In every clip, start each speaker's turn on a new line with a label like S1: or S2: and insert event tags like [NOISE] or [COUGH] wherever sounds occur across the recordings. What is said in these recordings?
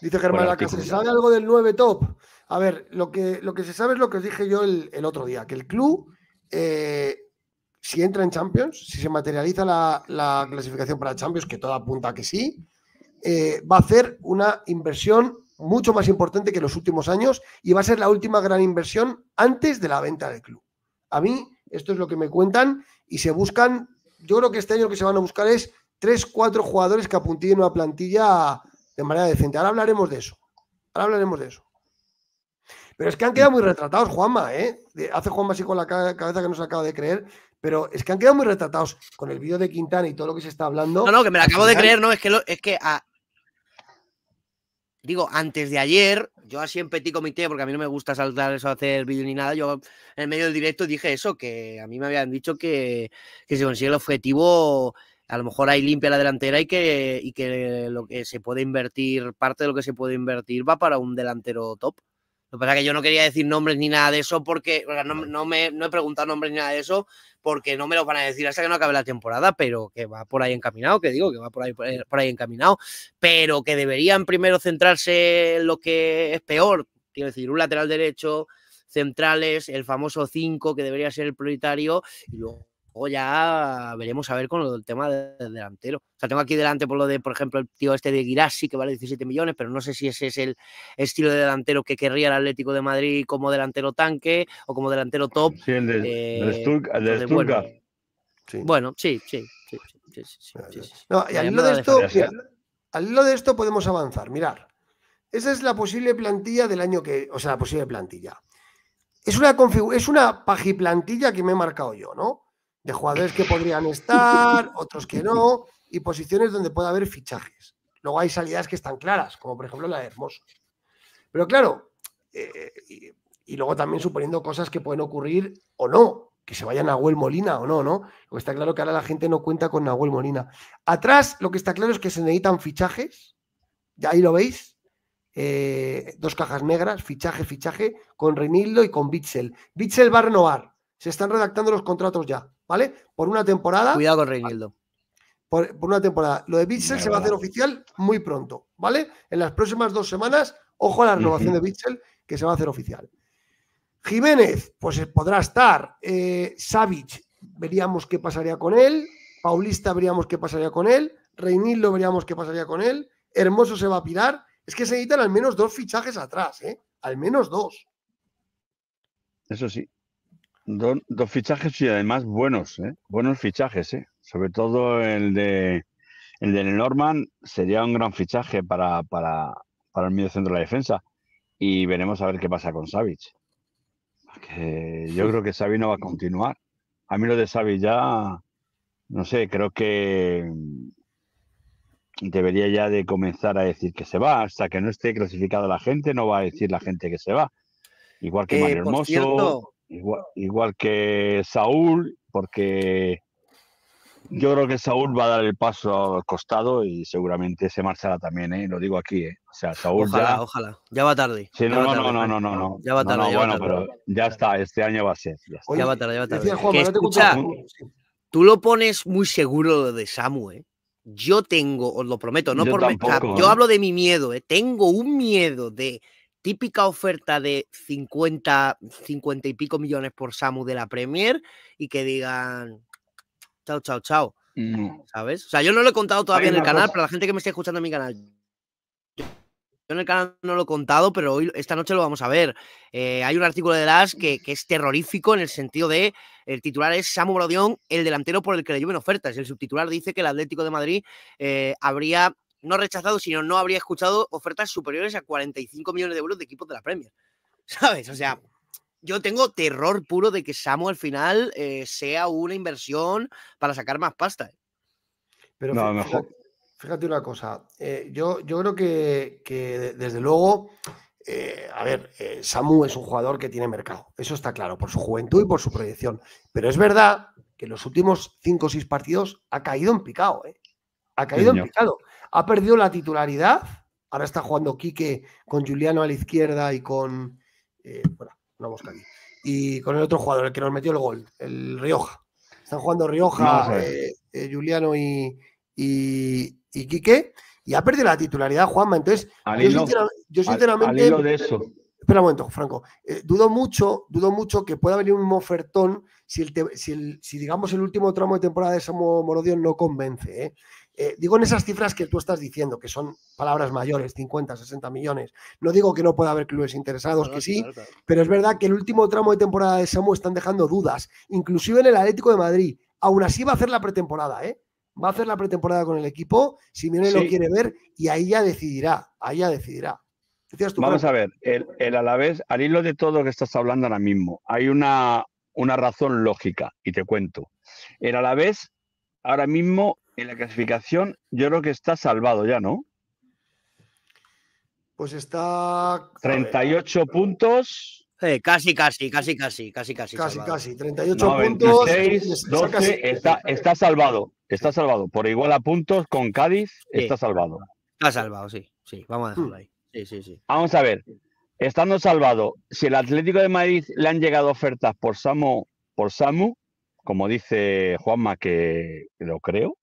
S1: Dice Germán ¿se sabe algo del 9 top? A ver, lo que, lo que se sabe es lo que os dije yo el, otro día, que el club, eh, si entra en Champions, si se materializa la, clasificación para Champions, que todo apunta a que sí, eh, va a hacer una inversión mucho más importante que los últimos años y va a ser la última gran inversión antes de la venta del club. A mí, esto es lo que me cuentan y se buscan, yo creo que este año lo que se van a buscar es 3-4 jugadores que apuntillen una plantilla de manera decente. Ahora hablaremos de eso. Ahora hablaremos de eso. Pero es que han quedado muy retratados, Juanma, ¿eh? Hace Juanma así con la cabeza que no se acaba de creer, pero es que han quedado muy retratados con el vídeo de Quintana y todo lo que se está hablando. No, no, que me lo acabo de creer,
S2: ¿no? Es que, es que digo, antes de ayer, yo así en petit comité, porque a mí no me gusta saltar eso, hacer vídeo ni nada, yo en medio del directo dije eso, que a mí me habían dicho que, que se consigue el objetivo a lo mejor hay limpia la delantera y que, que lo que se puede invertir, parte de lo que se puede invertir va para un delantero top. Lo que pasa es que yo no quería decir nombres ni nada de eso porque no, me, he preguntado nombres ni nada de eso porque no me lo van a decir hasta que no acabe la temporada, pero que va por ahí encaminado, que digo que va por ahí, eh, por ahí encaminado, pero que deberían primero centrarse en lo que es peor, quiero decir, un lateral derecho, centrales, el famoso 5 que debería ser el prioritario y luego Luego ya veremos a ver con lo del tema del delantero. O sea, tengo aquí delante por lo de, por ejemplo, el tío este de Girassi, que vale 17 millones, pero no sé si ese es el estilo de delantero que querría el Atlético de Madrid como delantero tanque o como delantero top. Sí, el de, eh, bueno, sí. sí, sí, sí. sí, sí y al hilo de, esto,
S1: al hilo de esto podemos avanzar. Mirar, esa es la posible plantilla del año que, o sea, la posible plantilla. Es una, es una pagiplantilla que me he marcado yo, ¿no? de jugadores que podrían estar, otros que no, y posiciones donde puede haber fichajes. Luego hay salidas que están claras, como por ejemplo la de Hermoso. Pero claro, eh, y, luego también suponiendo cosas que pueden ocurrir o no, que se vaya Nahuel Molina o no, ¿no? que está claro que ahora la gente no cuenta con Nahuel Molina. Atrás, lo que está claro es que se necesitan fichajes, ya ahí lo veis, eh, dos cajas negras, fichaje, fichaje, con Renildo y con Bitzel. Bitzel va a renovar, se están redactando los contratos ya. ¿vale? Por una temporada. Cuidado con Reinildo. Por, una temporada. Lo de Bitzel se va a hacer oficial muy pronto, ¿vale? En las próximas dos semanas, ojo a la renovación de Bitzel, que se va a hacer oficial. Jiménez, pues eh, podrá estar. Eh, veríamos qué pasaría con él. Paulista, veríamos qué pasaría con él. Reinildo, veríamos qué pasaría con él. Hermoso se va a pirar. Es que se necesitan al menos dos fichajes atrás, ¿eh? Al menos dos.
S3: Eso sí. Dos, fichajes y además buenos, ¿eh? buenos fichajes, ¿eh? sobre todo el de el de Norman sería un gran fichaje para, el medio centro de la defensa y veremos a ver qué pasa con Savic. yo creo que Savic no va a continuar. A mí lo de Savic ya, no sé, creo que debería ya de comenzar a decir que se va. Hasta que no esté clasificada la gente, no va a decir la gente que se va. Igual que eh, Mario Hermoso. Igual, que Saúl, porque yo creo que Saúl va a dar el paso al costado y seguramente se marchará también, ¿eh? lo digo aquí. ¿eh? sea, ojalá,
S2: ojalá. Ya va tarde. no, no, no, Ya va tarde. ya pero
S3: ya está, este año va a ser. Ya, va
S2: tarde, ya va tarde. escucha, tú lo pones muy seguro de Samu, ¿eh? Yo tengo, os lo prometo, no yo yo hablo de mi miedo, tengo un miedo de típica oferta de 50, 50 y pico millones por Samu de la Premier y que digan chao, chao, chao. ¿Sabes? O sea, yo no lo he contado todavía en el canal, pero la gente que me esté escuchando en mi canal. Yo en el canal no lo he contado, pero hoy, esta noche lo vamos a ver. Eh, hay un artículo de Las que, que, es terrorífico en el sentido de el titular es Samu Brodión, el delantero por el que le lleven ofertas. El subtitular dice que el Atlético de Madrid eh, habría no rechazado, sino no habría escuchado ofertas superiores a 45 millones de euros de equipos de la Premier. [LAUGHS] ¿Sabes? O sea, yo tengo terror puro de que Samu al final eh, sea una inversión para sacar más pasta.
S3: ¿eh? Pero no,
S2: fíjate, una cosa,
S1: eh, yo, yo creo que, que desde luego, a ver, Samu es un jugador que tiene mercado, eso está claro, por su juventud y por su proyección. Pero es verdad que en los últimos 5 o 6 partidos ha caído en picado, ¿eh? Ha caído en picado. Ha perdido la titularidad. Ahora está jugando Quique con Juliano a la izquierda y con. Eh, bueno, no mosca aquí. Y con el otro jugador, el que nos metió el gol, el Rioja. Están jugando Rioja, eh, eh, Juliano y, Quique y ha perdido la titularidad Juanma. Entonces, yo, sinceramente. de eso. Espera un momento, Franco. dudo mucho, dudo mucho que pueda venir un mofertón si, si, digamos el último tramo de temporada de Samo Morodión no convence. ¿eh? Eh, digo en esas cifras que tú estás diciendo, que son palabras mayores, 50, 60 millones. No digo que no pueda haber clubes interesados, que sí, pero es verdad que el último tramo de temporada de Samu están dejando dudas, inclusive en el Atlético de Madrid. Aún así va a hacer la pretemporada, ¿eh? Va a hacer la pretemporada con el equipo, si sí. lo quiere ver y ahí ya decidirá, ahí ya decidirá.
S3: Vamos a ver, el, el, Alavés, al hilo de todo lo que estás hablando ahora mismo, hay una, una razón lógica y te cuento. El Alavés ahora mismo en la clasificación yo creo que está salvado ya, ¿no? Pues está... 38 puntos. casi, casi, casi,
S2: casi, casi, casi. Casi, casi. 38 puntos. está,
S3: salvado. Está salvado. Por igual a puntos con Cádiz, está salvado. Está salvado, sí. Sí, vamos a dejarlo ahí. Sí, sí, sí. Vamos a ver. Estando salvado, si el Atlético de Madrid le han llegado ofertas por Samu, por Samu, como dice Juanma, que lo creo,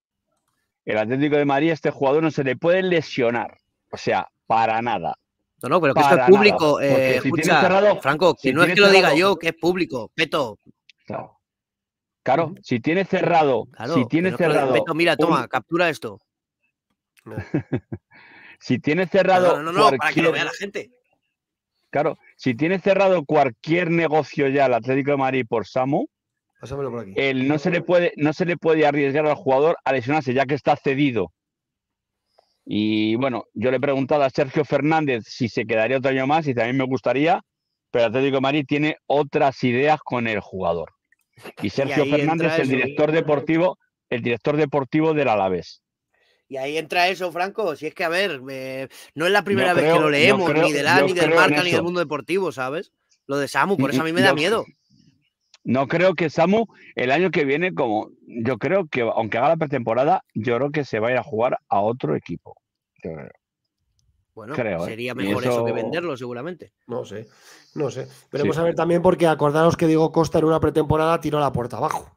S3: el Atlético de Madrid, este jugador no se le puede lesionar. O sea, para nada. No, no, pero que esto es público. Eh, Franco, que no es que lo diga yo,
S2: que es público. Peto.
S3: Claro. si tiene cerrado, si tiene cerrado. mira, toma,
S2: captura esto.
S3: [LAUGHS] si tiene cerrado. No, no, no, para que lo vea la gente. Claro, si tiene cerrado cualquier negocio ya el Atlético de Madrid por Samu, no, se le puede, no se le puede arriesgar al jugador a lesionarse, ya que está cedido. Y bueno, yo le he preguntado a Sergio Fernández si se quedaría otro año más y también me gustaría, pero Atlético digo tiene otras ideas con el jugador. Y Sergio Fernández Fernández, el director deportivo, el director deportivo del Alavés.
S2: Y ahí entra eso, Franco. Si es que, a ver, no es la primera vez que lo leemos, ni del A, ni del Marca, ni del mundo deportivo, ¿sabes? Lo de Samu, por eso a mí me da miedo.
S3: No creo que Samu el año que viene, como yo creo que aunque haga la pretemporada, yo creo que se va a ir a jugar a otro equipo.
S2: Bueno, ¿eh? sería mejor eso... que venderlo, seguramente. No sé,
S1: no sé. pero vamos a ver también, porque acordaros que Diego Costa en una pretemporada tiró la puerta abajo.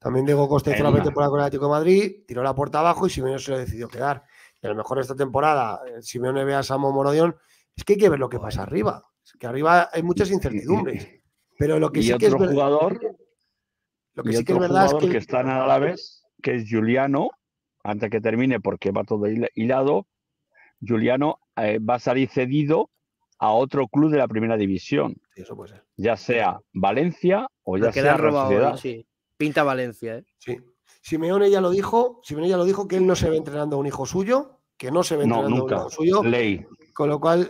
S1: También Diego Costa hizo la pretemporada con el Atlético de Madrid, tiró la puerta abajo y Simeone se lo decidió quedar. Y a lo mejor esta temporada, eh, Simeone ve a Samu Morodión. Es que hay que ver lo que pasa arriba. Es que arriba hay muchas incertidumbres. Pero lo que y sí otro que es
S3: jugador, lo que sí que es verdad que... a la vez, que es Juliano, antes que termine porque va todo hilado, Juliano eh, va a salir cedido a otro club de la primera división. eso Ya sea Valencia o ya sea robado, la Pinta Valencia, ¿eh? Sí. Simeone ya lo
S1: dijo, Simeone ya lo dijo que él no se ve entrenando a un hijo suyo, que no se ve entrenando a un hijo suyo. Ley. Con lo cual,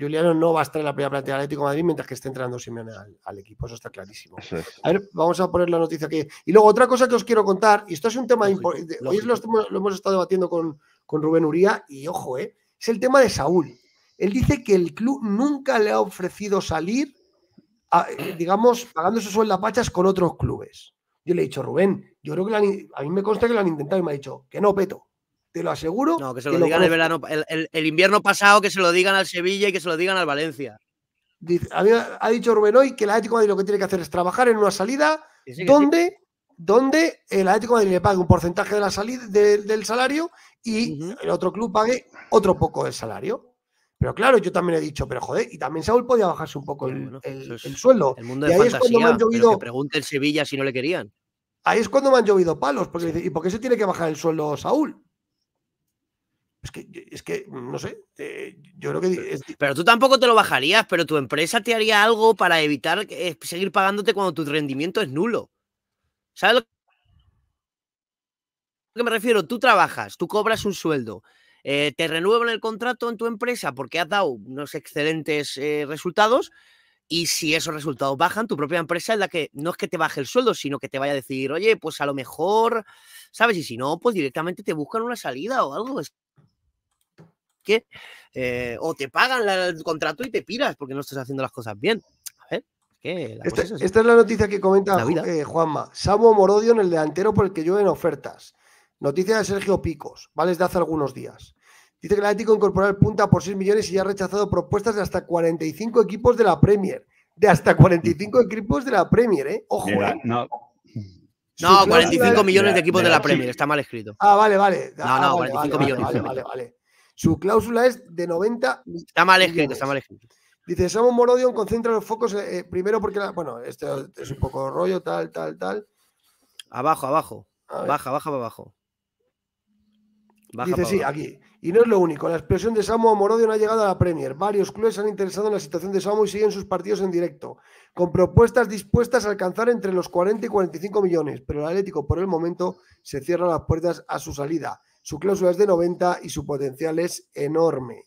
S1: Juliano eh, no va a estar en la primera plantilla del Atlético de Madrid mientras que esté entrenando Simeone al, equipo, eso está clarísimo. A ver, vamos a poner la noticia aquí. Y luego otra cosa que os quiero contar, y esto es un tema importante, hoy lo, lo, hemos estado debatiendo con, Rubén Uría, y ojo, eh, es el tema de Saúl. Él dice que el club nunca le ha ofrecido salir, eh, digamos, pagando su sueldo a pachas con otros clubes. Yo le he dicho, Rubén, yo creo que a mí me consta que lo han intentado y me ha dicho que no, Peto
S2: te lo aseguro. No, que se lo, digan el invierno pasado, que se lo digan al Sevilla y que se lo digan al Valencia.
S1: ha dicho Rubén hoy que el Atlético de Madrid lo que tiene que hacer es trabajar en una salida donde, donde el Atlético Madrid le pague un porcentaje de la salida, del salario y el otro club pague otro poco del salario. Pero claro, yo también he dicho, pero joder, y también Saúl podía bajarse un poco el, el, suelo. mundo ahí es cuando han llovido. Que
S2: pregunte el Sevilla si no le querían.
S1: Ahí es cuando me han llovido palos, porque ¿y por qué se
S2: tiene que bajar el sueldo Saúl? Es que, es que no sé, eh, yo creo que... Pero tú tampoco te lo bajarías, pero tu empresa te haría algo para evitar eh, seguir pagándote cuando tu rendimiento es nulo. ¿Sabes lo que me refiero? Tú trabajas, tú cobras un sueldo, eh, te renuevan el contrato en tu empresa porque has dado unos excelentes resultados y si esos resultados bajan, tu propia empresa es la que no es que te baje el sueldo, sino que te vaya a decir, oye, pues a lo mejor, ¿sabes? Y si no, pues directamente te buscan una salida o algo. Eh, o te pagan el contrato y te piras porque no estás haciendo las cosas bien. A ver. ¿qué? Esta,
S1: es, la noticia que comenta eh, Juanma. Samu Morodio en el delantero por el que llueven ofertas. Noticia de Sergio Picos, ¿vale? Desde hace algunos días. Dice que la Atlético incorporó el punta por 6 millones y ya ha rechazado propuestas de hasta 45 equipos de la Premier. De hasta 45 equipos de la Premier, ¿eh? Ojo, ¿eh?
S3: No, 45 millones de equipos de la, Premier, está mal escrito. Ah, vale, vale. no, no, 45 ah, millones. Vale, vale,
S1: vale. Su cláusula es de 90 Está mal escrito, está mal escrito. Dice, Samu Morodion concentra los focos eh, eh, primero porque, bueno, este es un poco rollo, tal, tal, tal. Abajo, abajo. Baja, baja abajo. Baja Dice, sí, aquí. Y no es lo único. La expresión de Samu Morodion ha llegado a la Premier. Varios clubes han interesado en la situación de Samu y siguen sus partidos en directo, con propuestas dispuestas a alcanzar entre los 40 y 45 millones. Pero el Atlético, por el momento, se cierra las puertas a su salida. Su cláusula es de 90 y su potencial es enorme.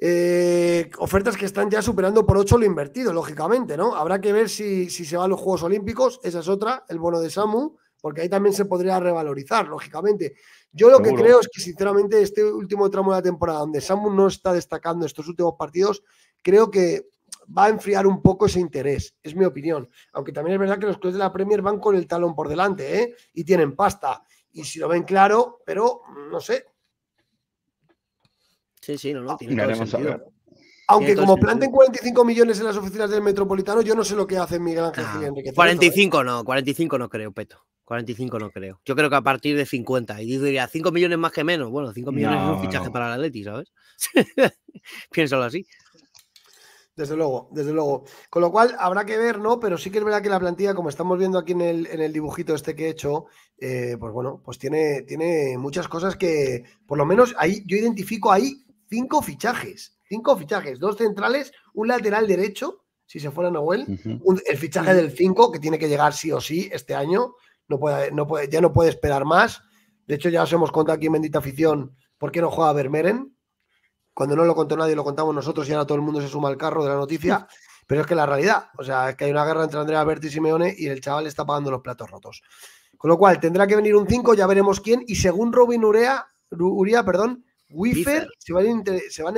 S1: Eh, ofertas que están ya superando por 8 lo invertido, lógicamente, ¿no? Habrá que ver si, si se van los Juegos Olímpicos, esa es otra, el bono de Samu, porque ahí también se podría revalorizar, lógicamente. Yo lo que creo es que, sinceramente, este último tramo de la temporada, donde Samu no está destacando estos últimos partidos, creo que va a enfriar un poco ese interés, es mi opinión. Aunque también es verdad que los clubes de la Premier van con el talón por delante, ¿eh? Y tienen pasta y si lo ven claro, pero mm, no sé.
S2: Sí, sí, no, no, ah, tiene Aunque como planten
S1: 45 millones en las oficinas del Metropolitano, yo no sé lo que hace Miguel Ángel ah, y Enrique. 45
S2: no, 45 no creo, Peto. 45 no creo. Yo creo que a partir de 50. Y diría, 5 millones más que menos. Bueno, 5 millones es un fichaje para el Leti, ¿sabes? [LAUGHS] Piénsalo así.
S1: Desde luego, desde luego. Con lo cual habrá que ver, ¿no? Pero sí que es verdad que la plantilla, como estamos viendo aquí en el, en el dibujito este que he hecho, eh, pues bueno, pues tiene, tiene muchas cosas que, por lo menos ahí, yo identifico ahí cinco fichajes. Cinco fichajes, dos centrales, un lateral derecho, si se fuera Noel, el fichaje del 5, que tiene que llegar sí o sí este año, no puede, no puede, ya no puede esperar más. De hecho, ya os hemos contado aquí en Bendita Afición por qué no juega Bermeren? cuando no lo contó nadie, lo contamos nosotros y ahora todo el mundo se suma al carro de la noticia. [LAUGHS] Pero es que la realidad, o sea, es que hay una guerra entre Andrea Berti y Simeone y el chaval está pagando los platos rotos. Con lo cual, tendrá que venir un 5, ya veremos quién. Y según Robin Urea, Uria, perdón, Wiffer, se van,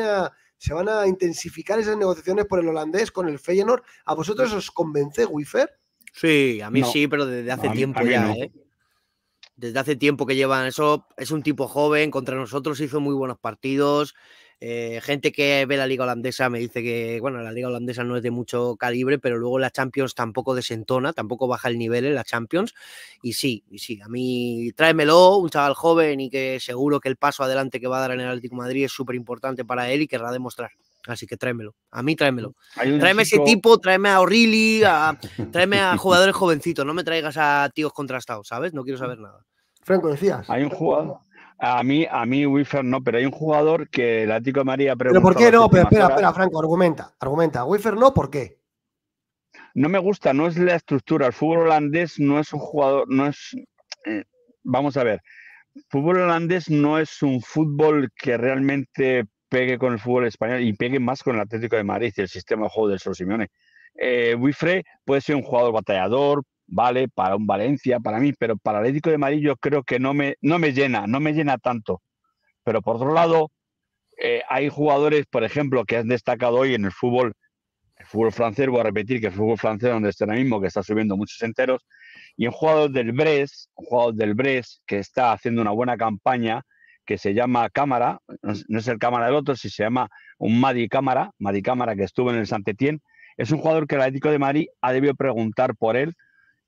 S1: a, se van a intensificar esas negociaciones por el holandés con el Feyenoord. ¿A
S2: vosotros os convence Wiffer? Sí, a mí sí, pero desde hace tiempo ya, ¿eh? Desde hace tiempo que llevan eso. Es un tipo joven, contra nosotros hizo muy buenos partidos. Eh, gente que ve la liga holandesa me dice que, bueno, la liga holandesa no es de mucho calibre, pero luego la Champions tampoco desentona, tampoco baja el nivel en la Champions. Y sí, y sí, a mí tráemelo, un chaval joven y que seguro que el paso adelante que va a dar en el Atlético de Madrid es súper importante para él y querrá demostrar. Así que tráemelo, a mí tráemelo. Tráeme ese tipo, tráeme a O'Reilly, [LAUGHS] tráeme a jugadores jovencitos, no me traigas a tíos contrastados, ¿sabes? No quiero saber
S3: nada.
S1: Franco, decías.
S3: Hay un jugador, a mí, a mí, Wifer no, pero hay un jugador que el Atlético de María preguntado... ¿Pero por qué no? Pero espera,
S1: espera, Franco, argumenta, argumenta. Wifer no, ¿por qué?
S3: No me gusta, no es la estructura. El fútbol holandés no es un jugador, no es... Eh, vamos a ver, fútbol holandés no es un fútbol que realmente pegue con el fútbol español y pegue más con el Atlético de Madrid y el sistema de juego del Sol Simeone. Eh, puede ser un jugador batallador, vale, para un Valencia, para mí, pero para el Atlético de Madrid yo creo que no me, no me llena, no me llena tanto. Pero por otro lado, eh, hay jugadores, por ejemplo, que han destacado hoy en el fútbol, el fútbol francés, voy a repetir que el fútbol francés donde está ahora mismo, que está subiendo muchos enteros, y un jugador del Brest, un jugador del Brest que está haciendo una buena campaña, que se llama Cámara, no es el Cámara del otro, si se llama un Madi Cámara, Madi Cámara que estuvo en el Saint-Étienne, es un jugador que el Atlético de Madrid ha debido preguntar por él,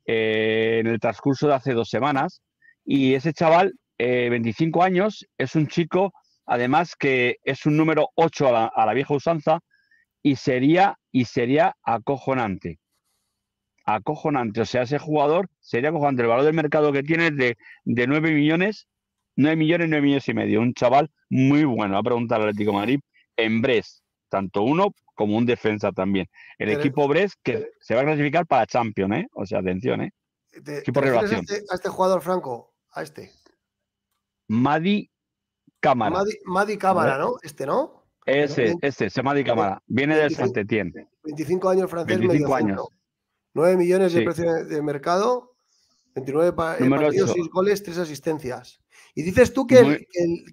S3: eh, en el transcurso de hace dos semanas. Y ese chaval, 25 eh, años, es un chico, además que es un número 8 a la, vieja usanza, y sería, y sería acojonante. Acojonante. O sea, ese jugador sería acojonante. El valor del mercado que tiene es de, 9 millones, 9 millones, 9 millones y medio. Un chaval muy bueno. Va a preguntar al Atlético de Madrid en Brest, tanto uno como un defensa también. El equipo Bres, que se va a clasificar para Champions, ¿eh? O sea, atención, ¿eh? qué equipo este,
S1: A este, jugador franco, a este.
S3: Madi Cámara.
S1: Madi, Cámara, ¿no? Este, ¿no?
S3: Ese, ¿no? este, se Madi Cámara. Viene del Santetien.
S1: 25 años francés. 25 años. 9 millones de precio de mercado, 29 partidos, 6 goles, 3 asistencias. Y dices tú que, el,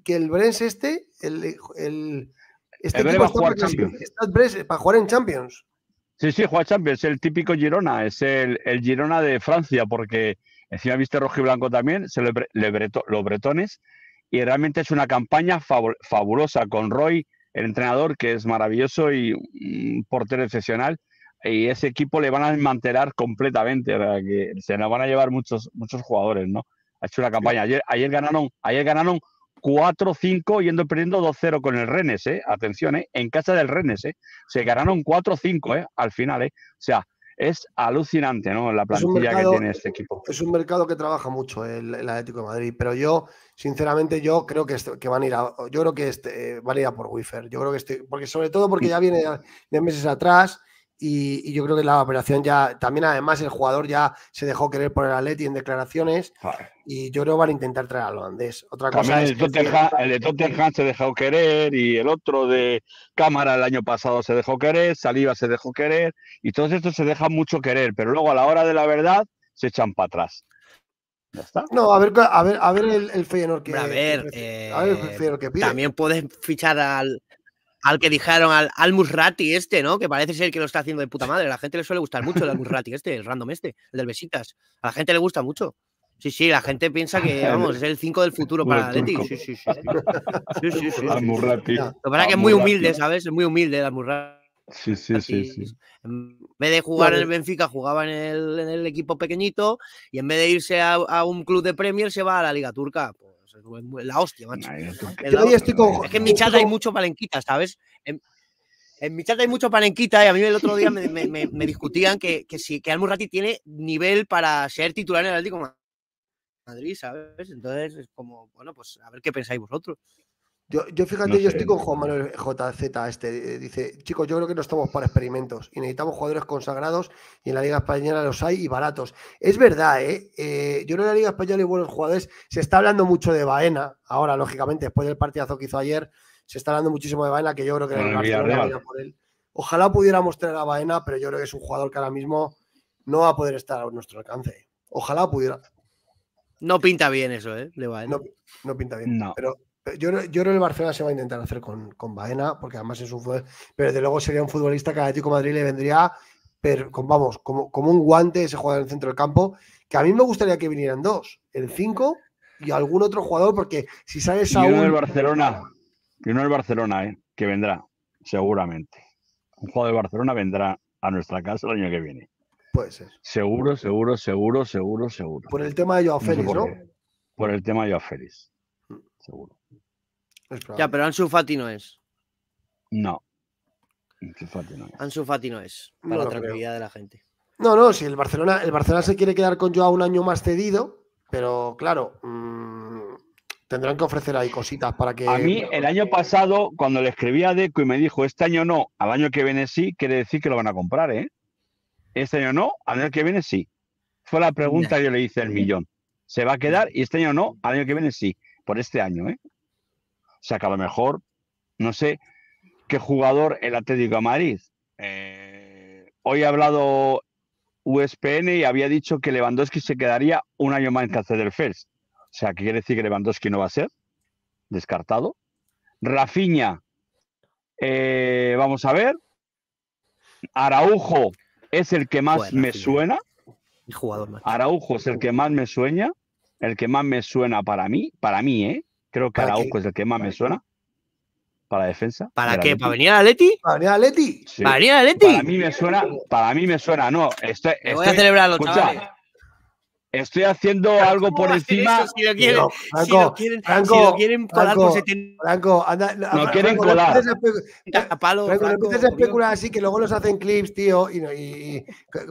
S1: que el, este, el este eh, para jugar en Champions.
S3: Sí, sí, juega Champions, el típico Girona, es el, Girona de Francia, porque encima viste rojo y blanco también, se le los bretones, y realmente es una campaña fabulosa con Roy, el entrenador, que es maravilloso y un portero excepcional, y ese equipo le van a desmantelar completamente, que se nos van a llevar muchos, muchos jugadores, ¿no? Ha hecho una campaña. Ayer, ayer ganaron, ayer ganaron 4-5 yendo perdiendo 2-0 con el Rennes, ¿eh? Atención, eh, En casa del Rennes, eh. Se ganaron 4-5, eh, Al final, O sea, es alucinante, ¿no? La plantilla que tiene este equipo.
S1: Es un mercado que trabaja mucho el, Atlético de Madrid, pero yo, sinceramente, yo creo que, este, que van a ir a, yo creo que este, van a ir a por Wifer. Yo creo que estoy, porque sobre todo porque ya viene de meses atrás y, yo creo que la operación ya, también además el jugador ya se dejó querer por el Atleti en declaraciones y yo creo van a intentar traer al holandés. Otra cosa el, de
S3: Tottenham se dejó querer y el otro de Cámara el año pasado se dejó querer, Saliva se dejó querer y todos estos se dejan mucho querer, pero luego a la hora de la verdad se echan para atrás.
S2: No, a ver, a ver, el, Feyenoord También puedes fichar al, al que dijeron al, al este, ¿no? Que parece ser el que lo está haciendo de puta madre. A la gente le suele gustar mucho el Musrati este, el random este, el del Besitas. A la gente le gusta mucho. Sí, sí, la gente piensa que, [LAUGHS] vamos, es el 5 del futuro para Atleti. Sí, sí, sí.
S3: sí, sí, sí Almurrati. Lo que es que es muy humilde,
S2: ¿sabes? Es muy humilde el Almurrati.
S3: Sí, sí, sí, sí.
S2: En vez de jugar en el Benfica, jugaba en el, equipo pequeñito y en vez de irse a, a, un club de Premier, se va a la Liga Turca. Pues, la hostia, es, que en mi chat hay mucho palenquita, ¿sabes? En, mi chat hay mucho palenquita y eh, a mí el otro día me, discutían que, que si que Almurrati tiene nivel para ser titular en el Atlético Madrid, ¿sabes? Entonces es como, bueno, pues a ver qué pensáis vosotros. Yo, fíjate, yo estoy con Juan
S1: Manuel JZ, este, eh, dice, chicos, yo creo que no estamos para experimentos y necesitamos jugadores consagrados y en la Liga Española los hay y baratos. Es verdad, ¿eh? eh yo creo que en la Liga Española hay buenos jugadores. Se está hablando mucho de Baena, ahora, lógicamente, después del partidazo que hizo ayer, se está hablando muchísimo de Baena, que yo creo que Ojalá pudiera mostrar a Baena, pero yo creo que es un jugador que ahora mismo no va a poder estar a nuestro alcance. Ojalá pudiera. No
S2: pinta bien eso, ¿eh?
S1: No, pinta bien. Pero yo, yo, creo que el Barcelona se va a intentar hacer con, Baena, porque además es un pero desde luego sería un futbolista que a Atlético Madrid le vendría, pero, vamos, como, un guante ese jugador en el centro del campo, que a mí me gustaría que vinieran dos, el 5 y algún otro jugador, porque si sale Saúl... Y uno del Barcelona,
S3: y no del Barcelona, que vendrá, seguramente. Un jugador del Barcelona vendrá a nuestra casa el año que viene. Puede ser. Seguro, seguro, seguro, seguro, seguro. Por el tema de Joao Félix, por, ¿no? por el tema de Joao Félix, mm. seguro.
S2: Pues ya, pero Ansu Fati no es. No. Ansu Fati no es. para la tranquilidad de la
S1: gente. No, no, si el Barcelona, el Barcelona se quiere quedar con Joao un año más cedido, pero claro, mm, tendrán que ofrecer ahí cositas para que. A mí,
S3: el año pasado, cuando le escribí a Deco y me dijo este año no, al año que viene sí, quiere decir que lo van a comprar, ¿eh? Este año no, al año que viene sí. Fue la pregunta que yo le hice el millón. ¿Se va a quedar? Y este año no, al año que viene sí. Por este año, ¿eh? sea que lo mejor, no sé qué jugador el Atlético de Madrid. Eh, hoy ha hablado USPN y había dicho que Lewandowski se quedaría un año más en del Fest. O sea, qué quiere decir que Lewandowski no va a ser descartado. Rafiña, eh, vamos a ver. Araujo es el que más me suena. jugador Araujo es el que más me sueña, el que más me suena para mí, para mí, ¿eh? Creo que Arauco es el que más me suena para defensa. ¿Para qué? ¿Para venir a Leti?
S1: ¿Para venir a Leti?
S3: ¿Para venir a Leti? Para mí me suena, para mí me suena, no. voy a celebrarlo, escucha, chavales. Estoy haciendo algo por encima. Si lo quieren, no, si lo quieren, colar
S1: Franco, anda, no, quieren colar. empiezas a especular así que luego los hacen clips, tío. Y,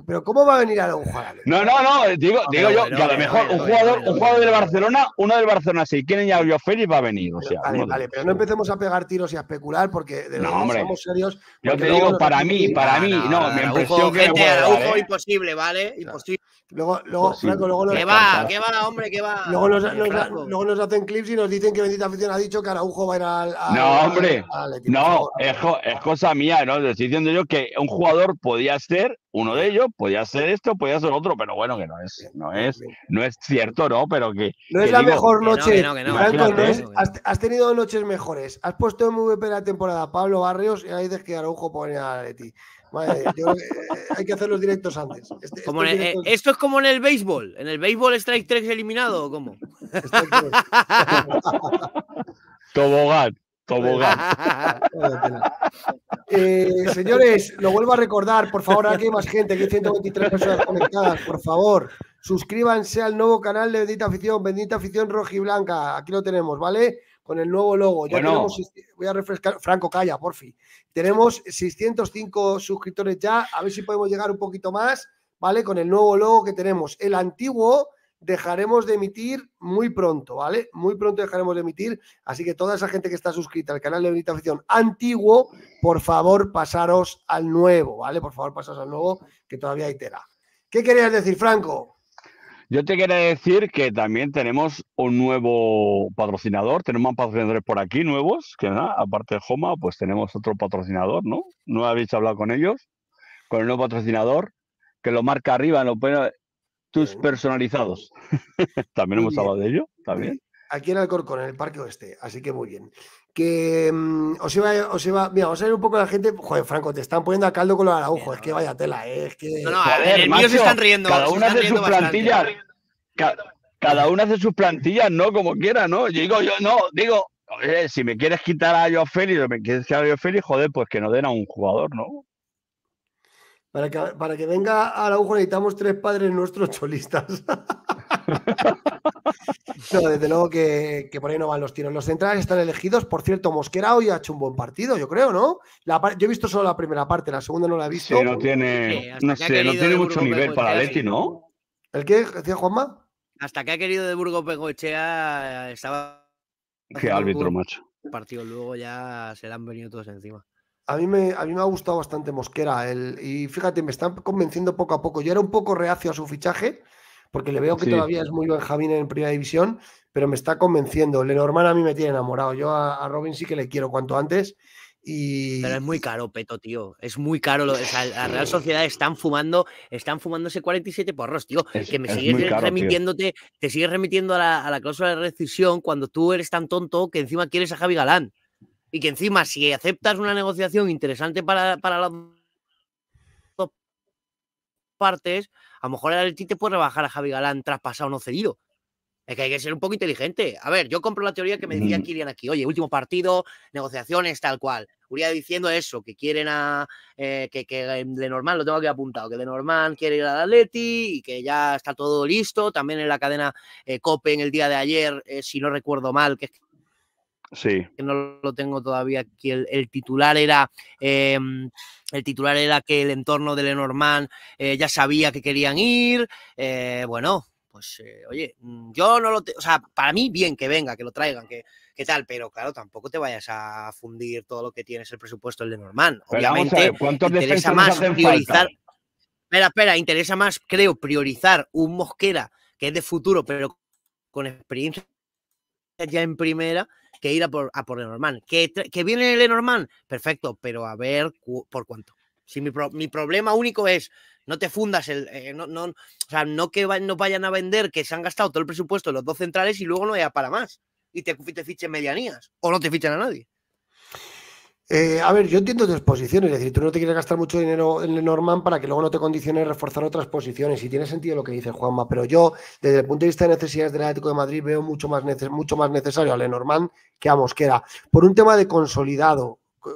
S1: pero ¿cómo va a venir a un jugador?
S3: No, no, no. Eh, digo, digo yo, a lo mejor un jugador, un del Barcelona, uno del Barcelona, si quieren ya yo Félix va a venir. O sea, vale,
S1: vale, pero no empecemos a pegar tiros y a especular porque de no, somos serios. Yo te digo, para mí, para mí,
S3: no, me impresionó que.
S1: imposible, ¿vale? Imposible. Luego, luego, luego Luego nos, nos hacen clips y nos dicen que Bendita Afición ha dicho que Araujo va a ir al. no, hombre.
S3: no, es, cosa mía, ¿no? estoy diciendo yo que un jugador podía ser uno de ellos podía ser esto, podía ser otro, pero bueno, que no es, no es, no es cierto, ¿no? Pero que. No es la mejor noche.
S1: has, tenido noches mejores. Has puesto MVP la temporada Pablo Barrios y ahí dices que Araujo pone a Leti. de yo, eh, eh, hay que hacer los directos
S2: antes. Este, este eh, esto es como en el béisbol. ¿En el béisbol Strike 3 eliminado o cómo?
S3: [LAUGHS] Tobogán. [LAUGHS]
S1: Eh, señores, lo vuelvo a recordar, por favor, aquí hay más gente, aquí hay 123 personas conectadas, por favor, suscríbanse al nuevo canal de Bendita Afición, Bendita Afición Roja y Blanca, aquí lo tenemos, ¿vale? Con el nuevo logo. Ya tenemos, voy a refrescar, Franco, calla, por fin Tenemos 605 suscriptores ya, a ver si podemos llegar un poquito más, ¿vale? Con el nuevo logo que tenemos. El antiguo dejaremos de emitir muy pronto, ¿vale? Muy pronto dejaremos de emitir. Así que toda esa gente que está suscrita al canal de Benita Afición antiguo, por favor, pasaros al nuevo, ¿vale? Por favor, pasaros al nuevo, que todavía hay tela. ¿Qué querías decir, Franco?
S3: Yo te quería decir que también tenemos un nuevo patrocinador, tenemos patrocinadores por aquí nuevos, que nada, aparte de Homa, pues tenemos otro patrocinador, ¿no? No habéis hablado con ellos, con el nuevo patrocinador, que lo marca arriba, lo pone tus personalizados. [LAUGHS] También hemos hablado de ello. También.
S1: Aquí en Alcorcón, en el Parque Oeste. Así que muy bien. Que mm, os, iba, os iba. Mira, vamos a ver un poco la gente. Joder, Franco, te están poniendo a caldo con los araujos. Es que vaya tela, eh, es que. No, no, a ver, el macho, se están riendo. Cada una hace sus plantillas.
S3: cada una hace sus plantillas, ¿no? Como quiera, ¿no? digo, yo no, digo, si me quieres quitar a Joao Félix o me quieres quitar a Joao joder, pues que no den a un jugador, ¿no?
S1: Para que, venga a Araujo necesitamos tres padres nuestros cholistas. [LAUGHS] desde luego que, por ahí no van los tiros. Los centrales están elegidos. Por cierto, Mosquera hoy ha hecho un buen partido, yo creo, ¿no? yo he visto solo la primera parte, la segunda no la he visto. no tiene,
S3: mucho nivel para Leti, ¿no?
S2: ¿El
S1: qué decía Juanma?
S2: Hasta que ha querido de Burgos Pegochea estaba.
S3: Qué árbitro, macho.
S2: Partido luego ya se le han venido todos encima
S1: a mí, me, a mí me ha gustado bastante Mosquera. El, y fíjate, me están convenciendo poco a poco. Yo era un poco reacio a su fichaje, porque le veo que todavía es muy Javier en primera división, pero me está convenciendo. Lenormand a mí me tiene enamorado. Yo a, Robin sí que le quiero cuanto antes.
S2: Y... Pero es muy caro, Peto, tío. Es muy caro. la Real Sociedad están fumando, están fumándose 47 porros, tío. que me sigues remitiéndote, te sigues remitiendo a la, a la cláusula de rescisión cuando tú eres tan tonto que encima quieres a Javi Galán y que encima si aceptas una negociación interesante para, para las dos partes, a lo mejor el Atleti te puede rebajar a Javi Galán traspasado no cedido. Es que hay que ser un poco inteligente. A ver, yo compro la teoría que me que mm. irían aquí. Oye, último partido, negociaciones, tal cual. Uría diciendo eso, que quieren a. Eh, que, de normal, lo tengo aquí apuntado, que de normal quiere ir al Atleti y que ya está todo listo. También en la cadena eh, COPE en el día de ayer, eh, si no recuerdo mal, que es que no lo tengo todavía aquí. El, titular era. Em, el titular era que el entorno de Lenormand eh, ya sabía que querían ir. Eh, bueno, pues eh, oye, mm, yo no lo. O sea, para mí, bien que venga, que lo traigan, que, tal, pero claro, tampoco te vayas a fundir todo lo que tienes el presupuesto de Lenormand. Obviamente, interesa más priorizar. Espera, espera, interesa más, creo, priorizar un Mosquera que es de futuro, pero con experiencia ya en primera, que ir a por, a por Lenormand. ¿Que, ¿Que, viene Lenormand, perfecto, pero a ver por cuánto. Si mi, problema único es no te fundas el. Eh, no, no, o sea, no que no vayan a vender que se han gastado todo el presupuesto los dos centrales y luego no haya para más. Y te, te fichen medianías o no te fichen a nadie.
S1: Eh, a ver, yo entiendo tus posiciones, es decir, tú no te quieres gastar mucho dinero en Lenormand para que luego no te condicione reforzar otras posiciones, y tiene sentido lo que dice Juanma, pero yo, desde el punto de vista de necesidades del Atlético de Madrid, veo mucho más, mucho más necesario a Lenormand que a Mosquera, por un tema de consolidado, eh,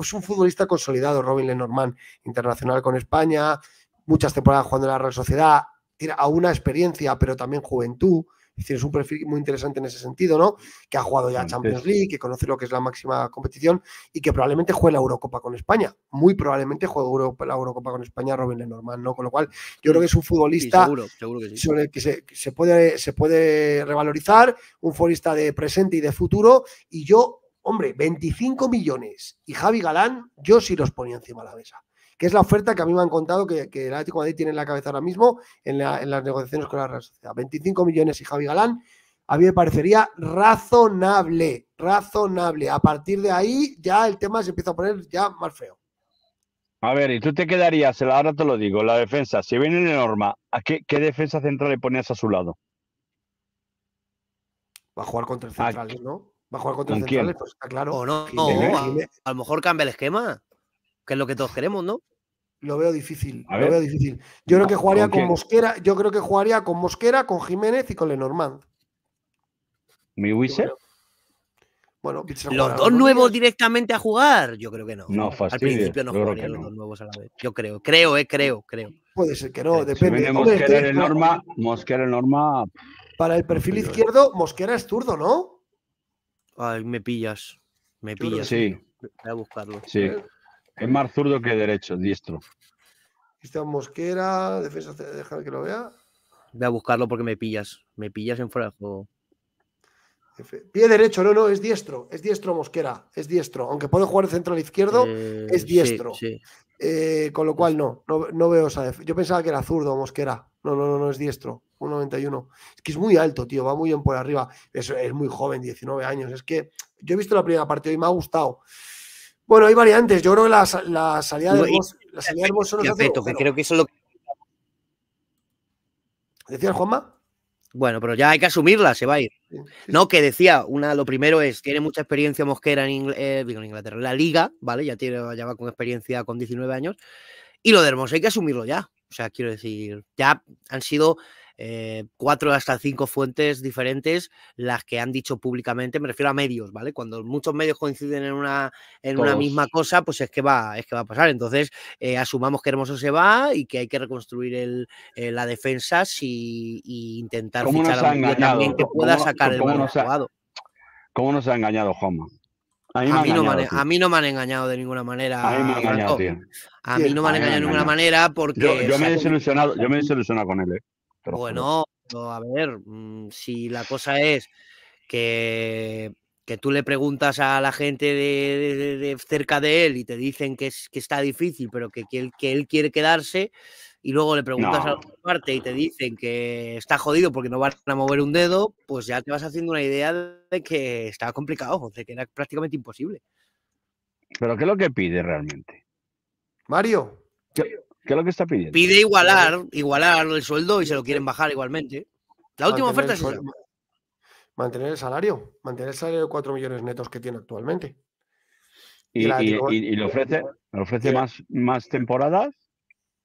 S1: es un futbolista consolidado, Robin Lenormand, internacional con España, muchas temporadas jugando en la Real Sociedad, tiene a una experiencia, pero también juventud, es un perfil muy interesante en ese sentido, ¿no? Que ha jugado ya Champions League, que conoce lo que es la máxima competición y que probablemente juegue la Eurocopa con España. Muy probablemente juegue la Eurocopa con España Robin Lenormand, ¿no? Con lo cual, yo creo que es un futbolista
S2: que
S1: que se, puede, se puede revalorizar, un futbolista de presente y de futuro. Y yo, hombre, 25 millones y Javi Galán, yo sí los ponía encima de la mesa que es la oferta que a mí me han contado que, el Atlético Madrid tiene en la cabeza ahora mismo en, las negociaciones con la Real Sociedad. 25 millones y Javi Galán, a mí me parecería razonable, razonable. A partir de ahí ya el tema se empieza a poner ya más feo.
S3: A ver, y tú te quedarías, ahora te lo digo, la defensa, si viene en norma, ¿a qué, defensa central le ponías a su lado?
S2: Va a jugar contra el central, ¿no? Va a jugar contra el central, pues está claro. O no, a, lo mejor cambia el esquema que es lo que todos queremos, ¿no?
S1: Lo veo difícil, lo veo difícil.
S2: Yo
S3: creo ah, que jugaría ¿Con,
S1: Mosquera, yo creo que jugaría con Mosquera, con Jiménez y con Lenormand.
S3: ¿Mi Wizard? Bueno, los dos
S2: nuevos directamente a jugar, yo creo que no. Al principio no jugarían los dos nuevos a la vez. Yo creo, creo, eh, creo, creo. Puede ser que no, depende. Mosquera de
S3: Mosquera norma. Para el perfil izquierdo,
S1: Mosquera es zurdo, ¿no?
S3: Ay, me pillas. Me pillas. Sí.
S2: Voy a buscarlo. Sí. ¿Eh?
S3: Es más zurdo que derecho, diestro.
S2: Cristian Mosquera, defensa, déjame que lo vea. Voy a buscarlo porque me pillas. Me pillas en fuera de juego. Pie derecho, no, no, es diestro, es diestro Mosquera, es diestro. Aunque puede
S1: jugar de central izquierdo, eh, es diestro. Eh, con lo cual, no, no, veo Yo pensaba que era zurdo Mosquera. No, no, no, no es diestro. 1.91. Es que es muy alto, tío, va muy bien por arriba. Es, es muy joven, 19 años. Es que yo he visto la primera partida y me ha gustado. Bueno, hay variantes. Yo creo que la, salida de
S2: hermoso no que creo que eso es lo que... Juanma? Bueno, pero ya hay que asumirla, se va a ir. No, que decía, una, lo primero es, tiene mucha experiencia Mosquera en, eh, Inglaterra, la liga, ¿vale? Ya, tiene, ya va con experiencia con 19 años. Y lo de Hermoso hay que asumirlo ya. O sea, quiero decir, ya han sido eh, cuatro hasta cinco fuentes diferentes las que han dicho públicamente, me refiero a medios, ¿vale? Cuando muchos medios coinciden en una, en una misma cosa, pues es que va, es que va a pasar. Entonces, eh, asumamos que Hermoso se va y que hay que reconstruir el, eh, la defensa si, y intentar fichar a alguien que pueda sacar el buen
S3: jugado. ¿Cómo nos ha engañado, Juanma? A mí,
S2: no me han, engañado de ninguna manera. A mí, me engañado, tío.
S3: A mí no me han engañado de ninguna manera porque. Yo, me he yo me he desilusionado con él, ¿eh? Bueno,
S2: a ver, mm, si la cosa es que, tú le preguntas a la gente de, cerca de él y te dicen que, es, que está difícil, pero que, que, él, quiere quedarse, y luego le preguntas a otra parte y te dicen que está jodido porque no van a mover un dedo, pues ya te vas haciendo una idea de que está complicado, de que era prácticamente imposible.
S3: ¿Pero qué es lo que pide realmente? Mario. ¿Qué es lo que está pidiendo?
S2: Pide igualar, igualar el sueldo y se lo quieren bajar igualmente. La última oferta es
S1: Mantener el salario, mantener el salario de 4 millones netos que tiene actualmente.
S3: ¿Y, le ofrece, ofrece más, más temporadas?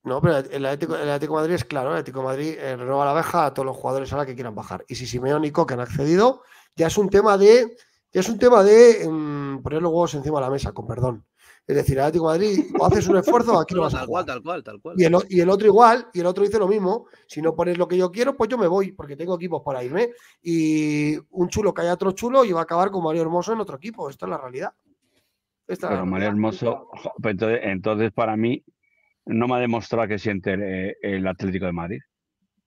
S1: No, pero el Atlético, Madrid es claro, el Atlético Madrid eh, roba la abeja a todos los jugadores ahora que quieran bajar. Y si Simeón y Coque han accedido, ya es un tema de, ya es un tema de mm, poner los huevos encima de la mesa, con perdón. Es decir, Atlético de Madrid, o haces un esfuerzo, aquí no, vas tal
S2: Cual, tal cual, tal cual. Y
S1: el, otro igual, y el otro dice lo mismo. Si no pones lo que yo quiero, pues yo me voy, porque tengo equipos para irme. Y un chulo cae a otro chulo y va a acabar con Mario Hermoso en otro equipo. esta es la realidad. Pero
S3: Mario Hermoso, pues entonces, para mí no me ha demostrado que siente el, eh, Atlético de Madrid.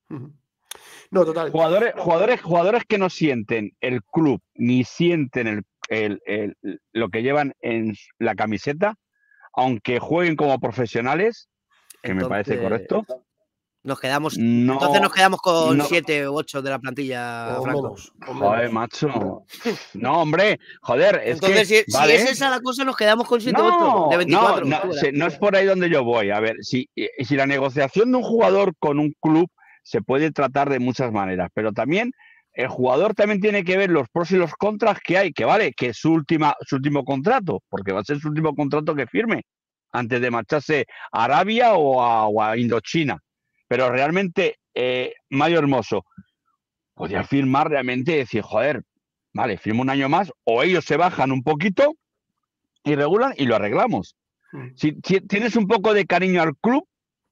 S3: No, total. Jugadores, jugadores, jugadores que no sienten el club ni sienten el el, el, lo que llevan en la camiseta, aunque jueguen como profesionales, que me parece correcto. Nos quedamos, entonces nos quedamos con 7
S2: u 8 de la plantilla, Joder,
S3: macho. No, hombre, joder. entonces, si, es ¿eh?
S2: esa la cosa, nos quedamos con 7 u 8 de 24. No,
S3: no, es por ahí donde yo voy. A ver, si, si la negociación de un jugador con un club se puede tratar de muchas maneras, pero también el jugador también tiene que ver los pros y los contras que hay, que vale, que es su, última, su último contrato, porque va a ser su último contrato que firme antes de marcharse a Arabia o a, Indochina. Pero realmente, eh, Mario Hermoso, podría firmar realmente y decir, joder, vale, firmo un año más, o ellos se bajan un poquito y regulan y lo arreglamos. Hmm. Si, tienes un poco de cariño al club,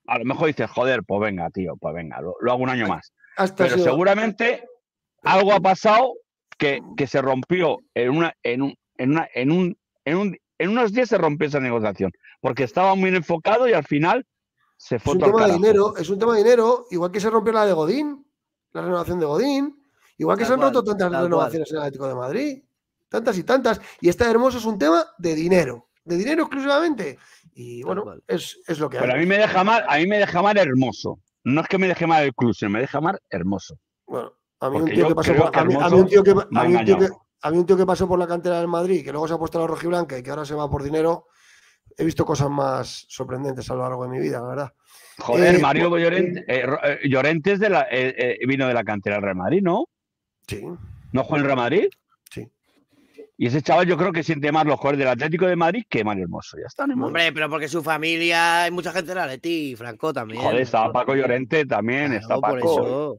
S3: a lo mejor dices, joder, pues venga, tío, pues venga, lo, hago un año más. Pero seguramente algo ha pasado que, se rompió en una, en un, en una, en un, en unos días se rompió esa negociación, porque estaba muy enfocado y al final se fue. Es un tema de dinero,
S1: es un tema de dinero, igual que se rompió la de Godín, la renovación de Godín, igual que se han roto tantas renovaciones en el Atlético de Madrid, tantas y tantas, y esta hermosa es un tema de dinero, de dinero exclusivamente. Y bueno, es, lo que Pero a mí
S3: me deja mal, a mí me deja mal hermoso. No es que me deje mal el me deja mal hermoso. Bueno, a mí, un tío, que
S1: pasó por, la cantera del Madrid, que luego se ha puesto a la rojiblanca y que ahora se va por dinero, he visto cosas más sorprendentes a lo largo de mi vida, la verdad. Joder, Mario
S3: Llorente, vino de la cantera del Real Madrid, ¿no? Sí. ¿No juega en Real Madrid? Sí. Y ese chaval yo creo que siente más los jugadores del Atlético de Madrid que Mario Hermoso. Ya está,
S2: ¿no? Hombre, pero porque su familia, hay mucha gente de la Leti, Franco también. Joder, estaba Paco
S3: Llorente también, está Paco.
S2: Por